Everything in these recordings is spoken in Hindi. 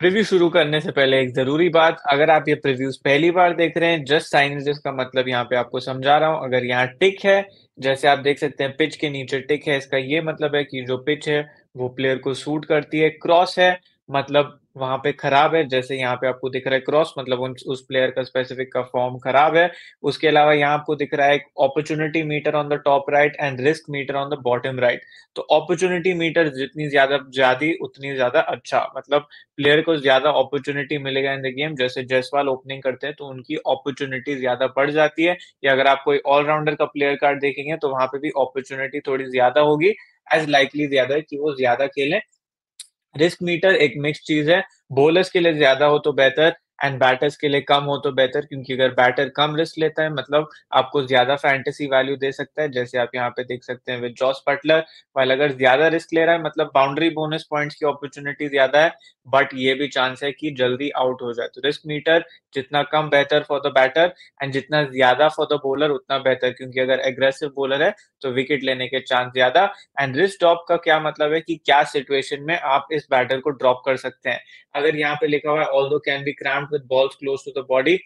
प्रीव्यू शुरू करने से पहले एक जरूरी बात अगर आप ये प्रीव्यूज पहली बार देख रहे हैं जस्ट साइन का मतलब यहाँ पे आपको समझा रहा हूँ अगर यहाँ टिक है जैसे आप देख सकते हैं पिच के नीचे टिक है इसका ये मतलब है कि जो पिच है वो प्लेयर को सूट करती है क्रॉस है मतलब वहां पे खराब है जैसे यहाँ पे आपको दिख रहा है क्रॉस मतलब उन, उस प्लेयर का स्पेसिफिक का फॉर्म खराब है उसके अलावा यहाँ आपको दिख रहा है opportunity meter on the top right and risk meter on the bottom right तो अपॉर्चुनिटी मीटर जितनी ज्यादा ज्यादा उतनी ज्यादा अच्छा मतलब प्लेयर को ज्यादा अपॉर्चुनिटी मिलेगा इन द गेम जैसे जयसवाल ओपनिंग करते हैं तो उनकी अपॉर्चुनिटी ज्यादा बढ़ जाती है या अगर आप कोई ऑलराउंडर का प्लेयर कार्ड देखेंगे तो वहां पे भी अपॉर्चुनिटी थोड़ी ज्यादा होगी एज लाइकली ज्यादा है कि वो ज्यादा खेलें रिस्क मीटर एक मिक्स चीज है बोलर्स के लिए ज्यादा हो तो बेहतर एंड बैटर्स के लिए कम हो तो बेहतर क्योंकि अगर बैटर कम रिस्क लेता है मतलब आपको ज्यादा फैंटेसी वैल्यू दे सकता है जैसे आप यहाँ पे देख सकते हैं विद जॉस पटलर वाल अगर ज्यादा रिस्क ले रहा है मतलब बाउंड्री बोनस पॉइंट्स की अपॉर्चुनिटी ज्यादा है बट ये भी चांस है कि जल्दी आउट हो जाए तो रिस्क मीटर जितना कम बेहतर फॉर द बैटर एंड जितना ज्यादा फॉर द बॉलर उतना बेहतर क्योंकि अगर एग्रेसिव बॉलर है तो विकेट लेने के चांस ज्यादा एंड रिस्क ड्रॉप का क्या मतलब है कि क्या सिचुएशन में आप इस बैटर को ड्रॉप कर सकते हैं अगर यहाँ पे लिखा हुआ है although can be cramped with balls close to the body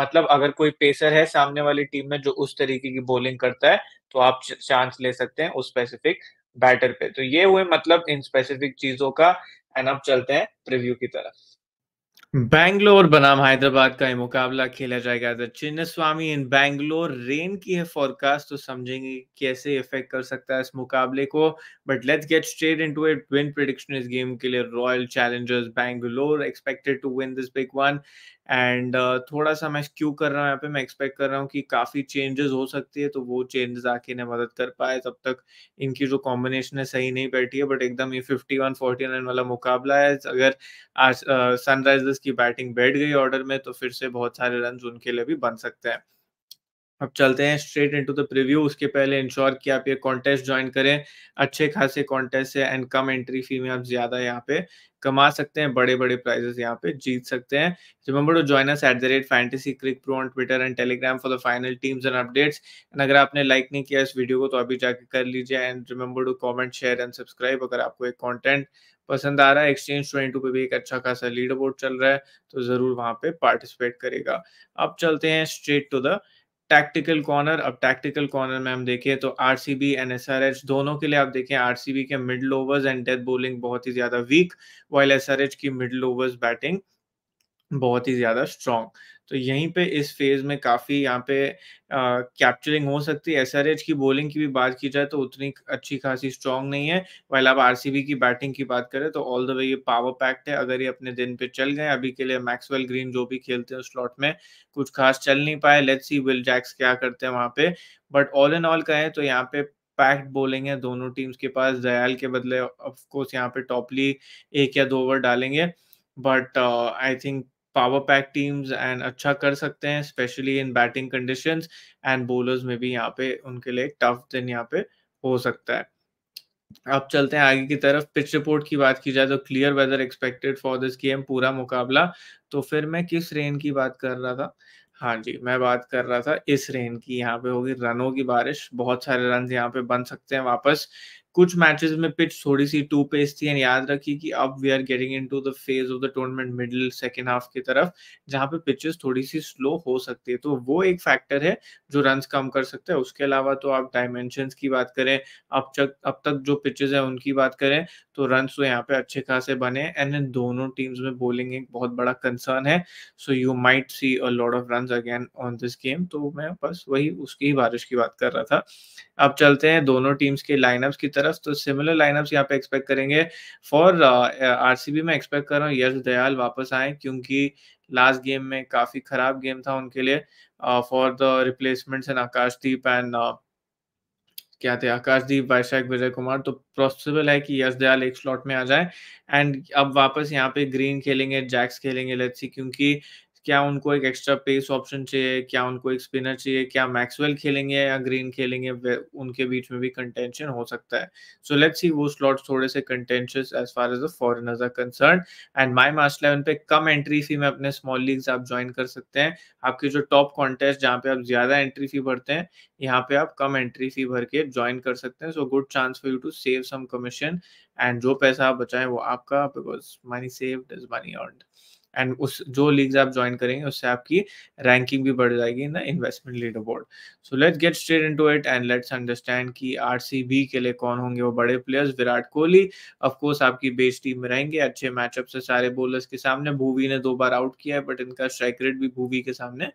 मतलब अगर कोई पेसर है सामने वाली टीम में जो उस तरीके की बॉलिंग करता है तो आप चांस ले सकते हैं उस स्पेसिफिक बैटर पे तो ये हुए मतलब इन स्पेसिफिक चीजों का एंड अब चलते हैं प्रिव्यू की तरफ बैंगलोर बनाम हैदराबाद का यह मुकाबला खेला जाएगा तो चिन्ह स्वामी इन बैंगलोर रेन की है फॉरकास्ट तो समझेंगे कैसे इफेक्ट कर सकता है इस मुकाबले को but let's get straight to it win prediction इस गेम के लिए Royal Challengers Bangalore expected to win this big one and uh, थोड़ा सा मैं क्यों कर रहा हूँ यहाँ पे मैं एक्सपेक्ट कर रहा हूँ कि काफ़ी चेंजेस हो सकती है तो वो चेंजेस आके इन्हें मदद कर पाए तब तक इनकी जो कॉम्बिनेशन है सही नहीं बैठी है बट एकदम ये फिफ्टी वन फोर्टी नाइन वाला मुकाबला है अगर आज सनराइजर्स uh, की बैटिंग बैठ गई ऑर्डर में तो फिर से बहुत सारे रन उनके लिए भी बन सकते हैं अब चलते हैं स्ट्रेट इनटू द प्रीव्यू उसके पहले इंश्योर कि आप ये कॉन्टेस्ट ज्वाइन करें अच्छे खासे कॉन्टेस्ट है एंड कम एंट्री फी में आप ज्यादा यहाँ पे कमा सकते हैं बड़े बड़े प्राइजेस यहाँ पे जीत सकते हैं remember to join us at the rate fantasy Crick pro on Twitter and Telegram for the final teams and updates and अगर आपने लाइक नहीं किया इस वीडियो को तो अभी जाके कर लीजिए and remember to comment share and subscribe अगर आपको एक कॉन्टेंट पसंद आ रहा है एक्सचेंज ट्वेंटी टू पे भी एक अच्छा खासा लीड बोर्ड चल रहा है तो जरूर वहां पे पार्टिसिपेट करेगा अब चलते हैं straight to the tactical corner अब टैक्टिकल कॉर्नर में हम देखें तो आरसीबी एंड एच दोनों के लिए आप देखें आरसीबी के middle overs and death bowling बहुत ही ज्यादा वीक वाइल एच की मिडल ओवर्स बैटिंग बहुत ही ज्यादा स्ट्रॉन्ग तो यहीं पे इस फेज में काफ़ी यहाँ पे कैप्चरिंग हो सकती है एच की बॉलिंग की भी बात की जाए तो उतनी अच्छी खासी स्ट्रांग नहीं है वाइल आप बी की बैटिंग की बात करें तो ऑल द वे ये पावर पैक्ट है अगर ये अपने दिन पे चल गए अभी के लिए मैक्सवेल ग्रीन जो भी खेलते हैं स्लॉट में कुछ खास चल नहीं पाए लेट्स सी विल जैक्स क्या करते हैं वहाँ पे बट ऑल इन ऑल कहें तो यहाँ पे पैक्ड बोलेंगे है दोनों टीम्स के पास दयाल के बदले ऑफकोर्स यहाँ पे टॉपली एक या दो ओवर डालेंगे but I think power pack teams and अच्छा कर सकते हैं specially in batting condition and bowlers में भी यहाँ पे उनके लिए टफ दिन यहाँ पे हो सकता है अब चलते हैं आगे की तरफ पिच रिपोर्ट की बात की जाए तो clear weather expected for this game पूरा मुकाबला तो फिर मैं किस रेन की बात कर रहा था हाँ जी मैं बात कर रहा था इस रेन की यहाँ पे होगी रनों की बारिश बहुत सारे रन यहाँ पे बन सकते हैं वापस कुछ मैचेस में पिच थोड़ी सी टू पेस थी एंड याद रखिए कि अब we are getting into the phase of the tournament middle second half की तरफ जहां पे पिचेस थोड़ी सी स्लो हो सकती है तो वो एक फैक्टर है जो रन कम कर सकते हैं उसके अलावा तो आप डायमेंशन की बात करें अब तक अब तक जो पिचेस है उनकी बात करें तो रन तो यहाँ पे अच्छे खासे बने एंड इन दोनों टीम्स में बोलिंग एक बहुत बड़ा कंसर्न है so you might see a lot of run again on this game तो मैं बस वही उसकी ही बारिश की बात कर रहा था अब चलते हैं दोनों टीम्स के लाइनअप्स की तरफ तरफ तो सिमिलर लाइनअप्स यहाँ पे एक्सपेक्ट करेंगे फॉर आरसीबी में एक्सपेक्ट कर रहा हूँ यश दयाल वापस आए क्योंकि लास्ट गेम में काफी खराब गेम था उनके लिए for the replacements in Akashdeep and uh, क्या थे आकाशदीप वैशाख विजय कुमार तो पॉसिबल है कि यश दयाल एक स्लॉट में आ जाए एंड अब वापस यहाँ पे ग्रीन खेलेंगे जैक्स खेलेंगे लेट्स सी क्योंकि क्या उनको एक एक्स्ट्रा पेस ऑप्शन चाहिए क्या उनको एक स्पिनर चाहिए क्या मैक्सवेल खेलेंगे या ग्रीन खेलेंगे उनके बीच में भी कंटेंशन हो सकता है सो लेट्स सी वो स्लॉट थोड़े से contentious as far as a foreigners are concern and my match eleven पे कम एंट्री फी में अपने स्मॉल लीग्स आप ज्वाइन कर सकते हैं आपके जो टॉप कॉन्टेस्ट जहाँ पे आप ज्यादा एंट्री फी भरते हैं यहाँ पे आप कम एंट्री फी भर के ज्वाइन कर सकते हैं so good chance for you to save some commission and जो पैसा आप बचाएं वो आपका because money saved is money earned and उस जो लीग्स आप ज्वाइन करेंगे उससे आपकी रैंकिंग भी बढ़ जाएगी in the investment leader board so let's get straight to it and let's understand कि आरसीबी के लिए कौन होंगे वो बड़े प्लेयर्स विराट कोहली ऑफकोर्स आपकी बेस्ट टीम में रहेंगे अच्छे मैचअप से सारे बोलर्स के सामने भूवी ने दो बार आउट किया है बट इनका स्ट्राइक रेट भी भूवी के सामने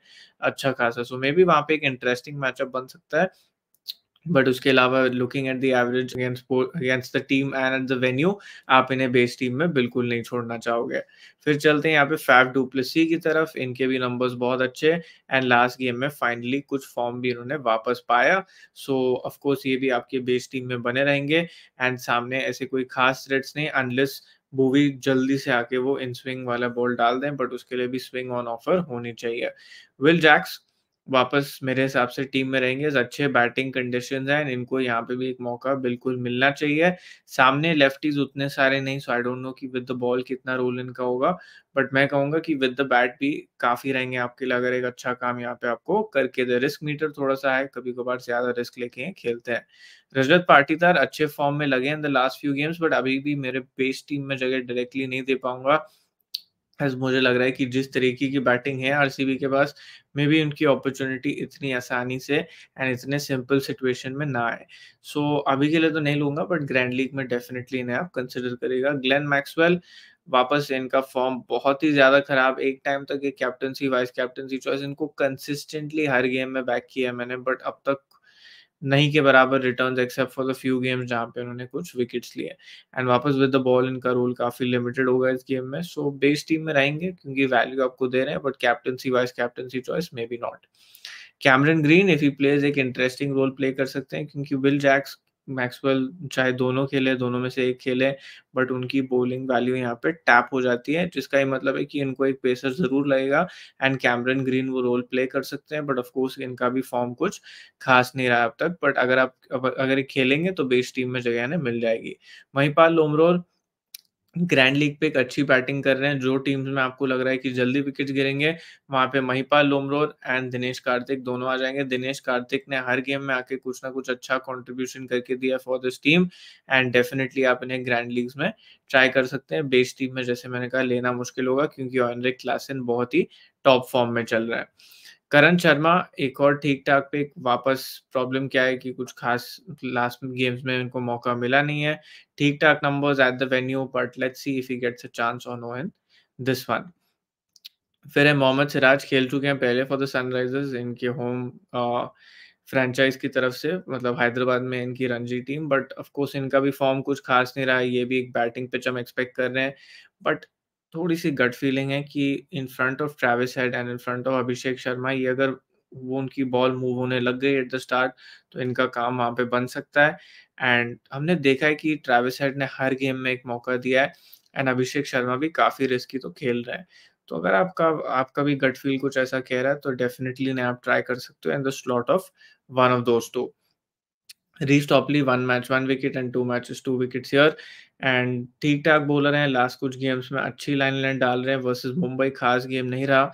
अच्छा खासा सो मे बी वहाँ पे एक इंटरेस्टिंग मैचअप बन सकता है बट उसके अलावा looking at the average against against the team and at the venue आप इन्हें बेस टीम में बिल्कुल नहीं छोड़ना चाहोगे फिर चलते हैं यहाँ पे फैफ डुप्लेसी की तरफ इनके भी नंबर्स बहुत अच्छे एंड लास्ट गेम में फाइनली कुछ फॉर्म भी इन्होंने वापस पाया सो so, ऑफकोर्स ये भी आपके बेस टीम में बने रहेंगे एंड सामने ऐसे कोई खास थ्रेट्स नहीं अनलेस भूवी जल्दी से आके वो इन स्विंग वाला बॉल डाल दें बट उसके लिए भी स्विंग ऑन ऑफर होनी चाहिए विल जैक्स वापस मेरे हिसाब से टीम में रहेंगे अच्छे बैटिंग कंडीशन हैं इनको यहाँ पे भी एक मौका बिल्कुल मिलना चाहिए सामने लेफ्टीज उतने सारे नहीं सो आई डोंट नो कि विद द बॉल कितना रोल इनका होगा बट मैं कहूंगा कि विद द बैट भी काफ़ी रहेंगे आपके लिए अगर एक अच्छा काम यहाँ पे आपको करके दे रिस्क मीटर थोड़ा सा है कभी कभार ज़्यादा रिस्क लेके खेलते हैं रजत पाटीदार अच्छे फॉर्म में लगे in the last few games but अभी भी मेरे बेस्ट टीम में जगह डायरेक्टली नहीं दे पाऊंगा एज मुझे लग रहा है कि जिस तरीके की बैटिंग है आरसीबी के पास मे बी उनकी अपॉर्चुनिटी इतनी आसानी से एंड इतने सिंपल सिचुएशन में ना आए सो so, अभी के लिए तो नहीं लूंगा बट ग्रैंड लीग में डेफिनेटली इन्हें आप कंसिडर करेगा ग्लेन मैक्सवेल वापस इनका फॉर्म बहुत ही ज्यादा खराब एक टाइम तक ये कैप्टनसी वाइस कैप्टनसी चॉइस इनको कंसिस्टेंटली हर गेम में बैक किया है मैंने बट अब तक नहीं के बराबर returns except for the few games जहां पे उन्होंने कुछ विकेट्स लिए एंड वापस विद द बॉल इनका रोल काफी लिमिटेड होगा इस गेम में सो बेस टीम में रहेंगे क्योंकि वैल्यू आपको दे रहे हैं but captaincy wise captaincy choice may be not Cameron Green if he plays एक इंटरेस्टिंग रोल प्ले कर सकते हैं क्योंकि विल जैक्स मैक्सवेल चाहे दोनों खेले दोनों में से एक खेले बट उनकी बॉलिंग वैल्यू यहाँ पे टैप हो जाती है जिसका ये मतलब है कि इनको एक पेसर जरूर लगेगा एंड कैमरन ग्रीन वो रोल प्ले कर सकते हैं बट ऑफकोर्स इनका भी फॉर्म कुछ खास नहीं रहा अब तक बट अगर आप अगर खेलेंगे तो बेस्ट टीम में जगह इन्हें मिल जाएगी महिपाल लोमरोल ग्रैंड लीग पे एक अच्छी बैटिंग कर रहे हैं जो टीम्स में आपको लग रहा है कि जल्दी विकेट गिरेंगे वहां पे महिपाल लोमरोर एंड दिनेश कार्तिक दोनों आ जाएंगे दिनेश कार्तिक ने हर गेम में आके कुछ ना कुछ अच्छा कंट्रीब्यूशन करके दिया for this team and definitely आप इन्हें ग्रैंड लीग में ट्राई कर सकते हैं बेस्ट टीम में जैसे मैंने कहा लेना मुश्किल होगा क्योंकि ऑनरिक क्लासन बहुत ही टॉप फॉर्म में चल रहा है करण शर्मा एक और ठीक ठाक पे वापस प्रॉब्लम क्या है कि कुछ खास लास्ट गेम्स में उनको मौका मिला नहीं है ठीक ठाक numbers at the venue but let's see if he gets a chance on on this one फिर है मोहम्मद सिराज खेल चुके हैं पहले फॉर द सनराइजर्स इनके होम फ्रेंचाइज की तरफ से मतलब हैदराबाद में इनकी Ranji team but of course इनका भी फॉर्म कुछ खास नहीं रहा है ये भी एक बैटिंग पिच हम एक्सपेक्ट कर रहे हैं बट थोड़ी सी गट फीलिंग है कि in front of Travis Head and in front of Abhishek Sharma ये अगर वो उनकी बॉल मूव होने लग गई एट द स्टार्ट तो इनका काम वहाँ पे बन सकता है एंड हमने देखा है कि ट्रेविस हेड ने हर गेम में एक मौका दिया है एंड अभिषेक शर्मा भी काफ़ी रिस्की तो खेल रहे हैं तो अगर आपका आपका भी गट फील कुछ ऐसा कह रहा है तो डेफिनेटली ने आप ट्राई कर सकते हो and the slot of one of दोस्तों Reece Topley, one match one wicket and two matches, two wickets here and ठीक ठाक बोलर हैं लास्ट कुछ गेम्स में अच्छी लाइन लाइन डाल रहे हैं वर्सेस मुंबई खास गेम नहीं रहा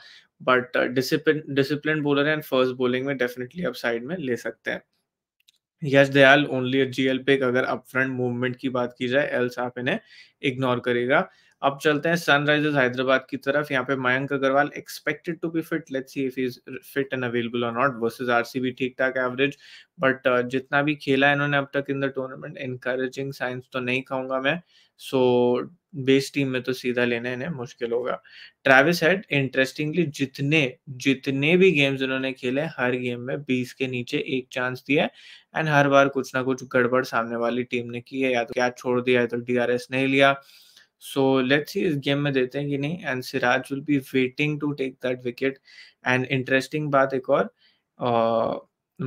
बट डिसिप्लिन डिसिप्लिन बॉलर हैं फर्स्ट बॉलिंग में डेफिनेटली आप साइड में ले सकते हैं यश दयाल ओनली जीएल पे अगर फ्रंट मूवमेंट की बात की जाए एल्स आप इन्हें इग्नोर करेगा अब चलते हैं सनराइजर्स हैदराबाद की तरफ यहाँ पे Mayank Agarwal expected to be fit let's see if is fit and available और नॉट वर्सेस आरसीबी ठीक ठाक एवरेज बट जितना भी खेला है इन्होंने अब तक in the tournament encouraging signs तो नहीं कहूंगा मैं सो बेस टीम में तो सीधा लेना इन्हें मुश्किल होगा ट्रेविस हेड इंटरेस्टिंगली जितने जितने भी गेम्स इन्होंने खेले हर गेम में 20 के नीचे एक चांस दिया एंड हर बार कुछ ना कुछ गड़बड़ सामने वाली टीम ने की है या तो क्या छोड़ दिया या तो डीआरएस नहीं लिया सो लेट्स सी इस गेम में देते हैं कि नहीं and Siraj will be waiting to take that wicket and interesting बात एक और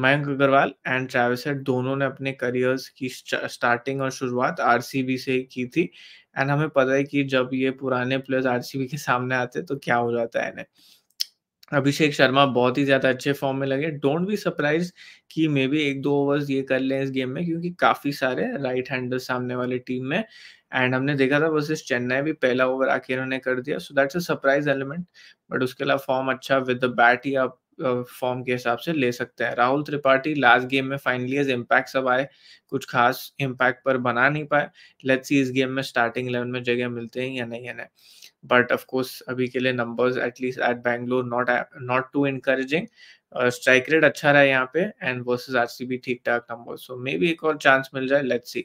मयंक अग्रवाल एंड ट्रैविस दोनों ने अपने करियर्स की स्टार्टिंग और शुरुआत आर से की थी एंड हमें पता है कि जब ये पुराने प्लेयर्स आर के सामने आते तो क्या हो जाता है इन्हें अभिषेक शर्मा बहुत ही ज्यादा अच्छे फॉर्म में लगे डोंट बी सरप्राइज कि मे बी एक दो ओवर्स ये कर लें इस गेम में क्योंकि काफी सारे राइट हैंडर सामने वाली टीम में एंड हमने देखा था वर्सेस चेन्नई भी पहला ओवर आके उन्होंने कर दिया so that's a surprise element but उसके अलावा फॉर्म अच्छा विद द बैट ही आप फॉर्म के हिसाब से ले सकते हैं राहुल त्रिपाठी लास्ट गेम में फाइनली एज इम्पैक्ट सब आए कुछ खास इम्पैक्ट पर बना नहीं पाए लेट्स सी इस गेम में स्टार्टिंग इलेवन में जगह मिलते हैं या नहीं या नहीं but of course अभी के लिए numbers at least at Bangalore not not too encouraging uh, strike rate अच्छा रहा यहाँ पे and versus RCB ठीक ठाक numbers so maybe एक और chance मिल जाए let's see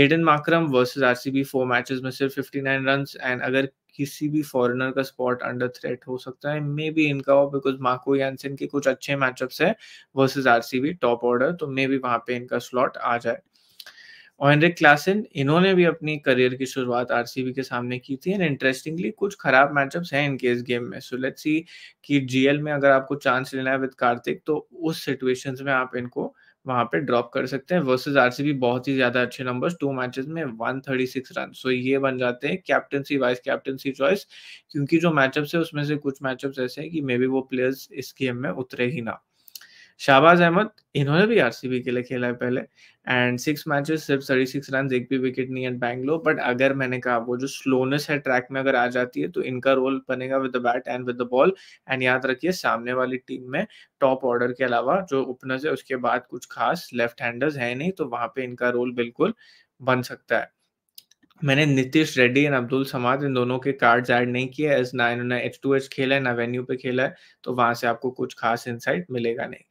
Aiden Markram C B four matches में सिर्फ 59 रन एंड अगर किसी भी फॉरेनर का स्पॉट अंडर थ्रेट हो सकता है मे बी इनका हो बिकॉज मार्को यानसन के कुछ अच्छे मैचअप्स है सी बी टॉप ऑर्डर तो मे बी वहां पे इनका स्लॉट आ जाए ऑनरिक क्लासिन क्लासन इन्होंने भी अपनी करियर की शुरुआत आरसीबी के सामने की थी एंड इंटरेस्टिंगली कुछ खराब मैचअप्स हैं इनके इस गेम में सो लेट्स सी कि जीएल में अगर आपको चांस लेना है विद कार्तिक तो उस सिचुएशन में आप इनको वहां पे ड्रॉप कर सकते हैं वर्सेस आरसीबी बहुत ही ज्यादा अच्छे नंबर्स टू मैचेस में 136 रन सो ये बन जाते हैं कैप्टनसी वाइस कैप्टनसी चॉइस क्योंकि जो मैचअप्स है उसमें से कुछ मैचअप्स ऐसे हैं कि मे बी वो प्लेयर्स इस गेम में उतरे ही ना शाहबाज अहमद इन्होंने भी आरसीबी के लिए खेला है पहले एंड सिक्स मैचेस सिर्फ थर्टी सिक्स रन एक भी विकेट नहीं है बैंगलोर बट अगर मैंने कहा वो जो स्लोनेस है ट्रैक में अगर आ जाती है तो इनका रोल बनेगा with the bat and with the ball and याद रखिए सामने वाली टीम में टॉप ऑर्डर के अलावा जो ओपनर्स है उसके बाद कुछ खास लेफ्ट हैंडर्स है नहीं तो वहां पे इनका रोल बिल्कुल बन सकता है मैंने नीतीश रेड्डी एंड अब्दुल समाद इन दोनों के कार्ड ऐड नहीं किए एज ना इन्होंने एच टू एच खेला है ना वेन्यू पे खेला है तो वहां से आपको कुछ खास इंसाइट मिलेगा नहीं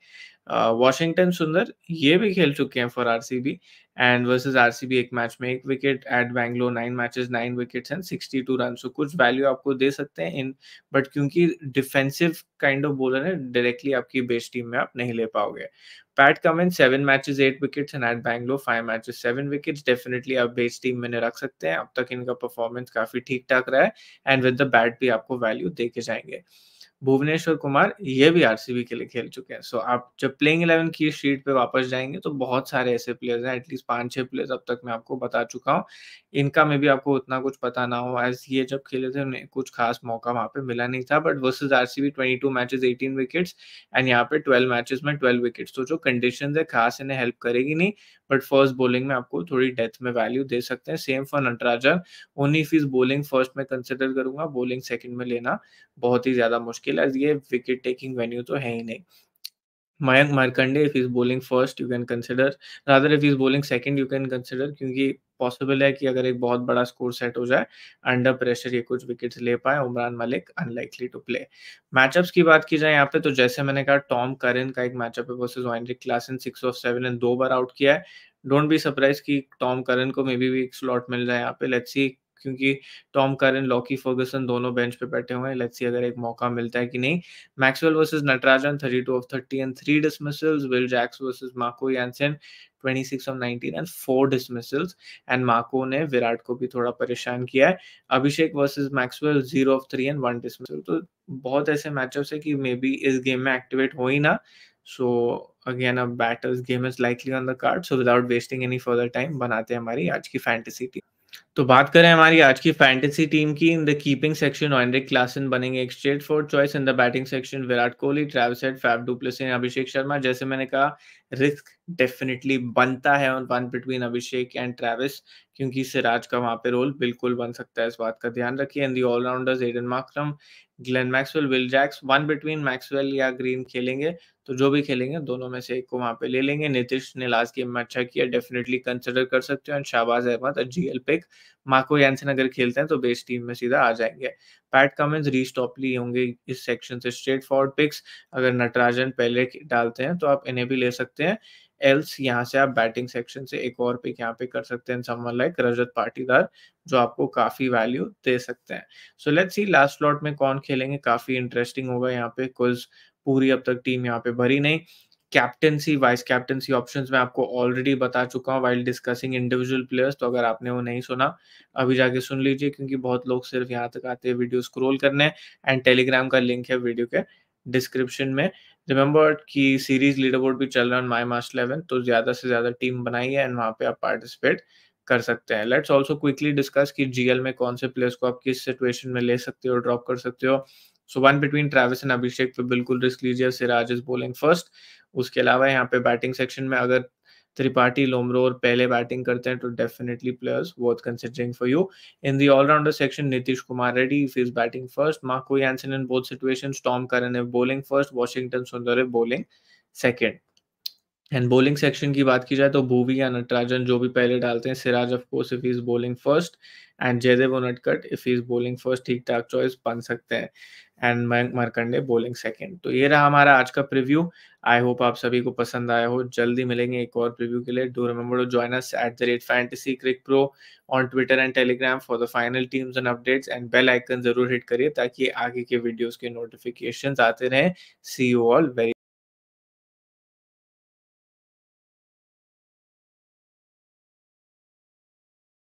वॉशिंगटन uh, सुंदर ये भी खेल चुके हैं for RCB and C RCB एक मैच में एक wicket at Bangalore nine matches nine wickets and two run so कुछ वैल्यू आपको दे सकते हैं इन बट क्योंकि डिफेंसिव काइंड ऑफ बॉलर है डायरेक्टली आपकी बेस्ट टीम में आप नहीं ले पाओगे Pat Cummins seven matches eight wickets and at Bangalore five matches seven wickets definitely आप बेस्ट टीम में रख सकते हैं अब तक इनका परफॉर्मेंस काफी ठीक ठाक रहा है एंड विद द बैट भी आपको वैल्यू दे के जाएंगे भुवनेश्वर कुमार ये भी आरसीबी के लिए खेल चुके हैं सो so, आप जब प्लेइंग इलेवन की शीट पे वापस जाएंगे तो बहुत सारे ऐसे प्लेयर्स हैं एटलीस्ट पांच छह प्लेयर्स अब तक मैं आपको बता चुका हूँ इनका में भी आपको उतना कुछ पता ना हो एज ये जब खेले थे उन्हें कुछ खास मौका वहां पे मिला नहीं था but versus R C B twenty two matches eighteen wickets and यहाँ पे ट्वेल्व मैचेस में ट्वेल्व विकेट्स तो जो कंडीशन है खास इन्हें हेल्प करेगी नहीं बट फर्स्ट बॉलिंग में आपको थोड़ी डेथ में वैल्यू दे सकते हैं same for Natarajan only if he's bowling first में कंसिडर करूंगा बॉलिंग सेकंड में लेना बहुत ही ज्यादा मुश्किल स्किलर्स ये विकेट टेकिंग वेन्यू तो है ही नहीं Mayank Markande if is bowling first you can consider Rather, if is bowling second, you can consider क्योंकि पॉसिबल है कि अगर एक बहुत बड़ा स्कोर सेट हो जाए अंडर प्रेशर ये कुछ विकेट्स ले पाए Umran Malik unlikely to play matchups की बात की जाए यहाँ पे तो जैसे मैंने कहा टॉम करन का एक मैचअप है versus Heinrich Klaasen six of seven and दो बार आउट किया है डोंट बी सरप्राइज कि टॉम करन को मे बी भी एक स्लॉट मिल जाए यहाँ पे लेट्स सी क्योंकि टॉम करन लॉकी फर्गसन दोनों बेंच पे बैठे हुए हैं लेट्स सी अगर एक मौका मिलता है कि नहीं Maxwell versus Natarajan 32 of 30 and 3 dismissals Will Jacks versus Marco Jansen 26 of 19 and 4 dismissals and Marco ने विराट को भी थोड़ा परेशान किया है Abhishek versus Maxwell 0 of 3 and 1 dismissal तो बहुत ऐसे मैचअप्स है कि मे बी इस गेम में एक्टिवेट हो ही ना so again a battles game is likely on the card so without wasting any further time बनाते हैं हमारी आज की फैंटेसी टीम तो बात करें हमारी आज की फैंटेसी टीम की in the keeping section Heinrich Klaasen बनेंगे एक straightforward choice in the batting section Virat Kohli Travis Head Faf du Plessis Abhishek Sharma जैसे मैंने कहा रिस्क डेफिनेटली बनता है on one between Abhishek and Travis क्योंकि सिराज का वहां पे रोल बिल्कुल बन सकता है इस बात का ध्यान रखिए and the allrounders Aiden Markram Glenn Maxwell Will Jacks one between Maxwell या ग्रीन खेलेंगे तो जो भी खेलेंगे दोनों में से एक को वहां पे ले लेंगे नीतीश ने लास्ट गेम में अच्छा किया डेफिनेटली कंसिडर कर सकते हो and Shahbaz Ahmed GL pick Marco Jansen अगर खेलते हैं तो बेस टीम में सीधा आ जाएंगे पैट कमिंस रीच टॉपली होंगे इस सेक्शन से स्ट्रेट फॉरवर्ड पिक्स अगर नटराजन पहले डालते हैं तो आप इन्हें भी ले सकते हैं एल्स यहाँ से आप बैटिंग सेक्शन से एक और पिक यहाँ पे कर सकते हैं समवन लाइक रजत पाटीदार जो आपको काफी वैल्यू दे सकते हैं so let's see last slot में कौन खेलेंगे काफी इंटरेस्टिंग होगा यहाँ पे कुछ पूरी अब तक टीम यहाँ पे भरी नहीं कैप्टनसी वाइस कैप्टनसी ऑप्शन मैं आपको ऑलरेडी बता चुका हूँ वाइल डिस्कसिंग इंडिविजुअल प्लेयर्स तो अगर आपने वो नहीं सुना अभी जाके सुन लीजिए क्योंकि बहुत लोग सिर्फ यहाँ तक आते हैं वीडियो स्क्रोल करने एंड टेलीग्राम का लिंक है वीडियो के डिस्क्रिप्शन में रिमेंबर कि सीरीज लीडरबोर्ड भी चल रहा है ऑन माई मार्च इलेवन तो ज़्यादा से ज़्यादा टीम बनाई है एंड वहाँ पे आप पार्टिसिपेट कर सकते हैं लेट्स ऑल्सो क्विकली डिस्कस कि जीएल में कौन से प्लेयर्स को आप किस सिचुएशन में ले सकते हो ड्रॉप कर सकते हो so one between Travis and Abhishek पे बिल्कुल रिस्क लीजिए सिराज इज बोलिंग फर्स्ट उसके अलावा यहाँ पे बैटिंग सेक्शन में अगर त्रिपाठी लोमरोर पहले बैटिंग करते हैं तो definitely players worth considering for you in the allrounder section Nitish Kumar Reddy if is batting first Marco Jansen in both situation Tom Curran if bowling first Washington Sundar if bowling second and bowling section की बात की जाए तो भूवी या नटराजन जो भी पहले डालते हैं Siraj of course if is bowling first and Jaydev Unadkat if is bowling first ठीक ठाक चॉइस बन सकते हैं and Mayank Markande bowling second तो ये रहा हमारा आज का प्रीव्यू आई होप आप सभी को पसंद आया हो जल्दी मिलेंगे एक और प्रीव्यू के लिए do remember to join us at the rate fantasy Crick pro on Twitter and Telegram for the final teams and updates and bell icon जरूर हिट करिए ताकि आगे के वीडियोज के नोटिफिकेशन आते रहे सी यू ऑल वेरी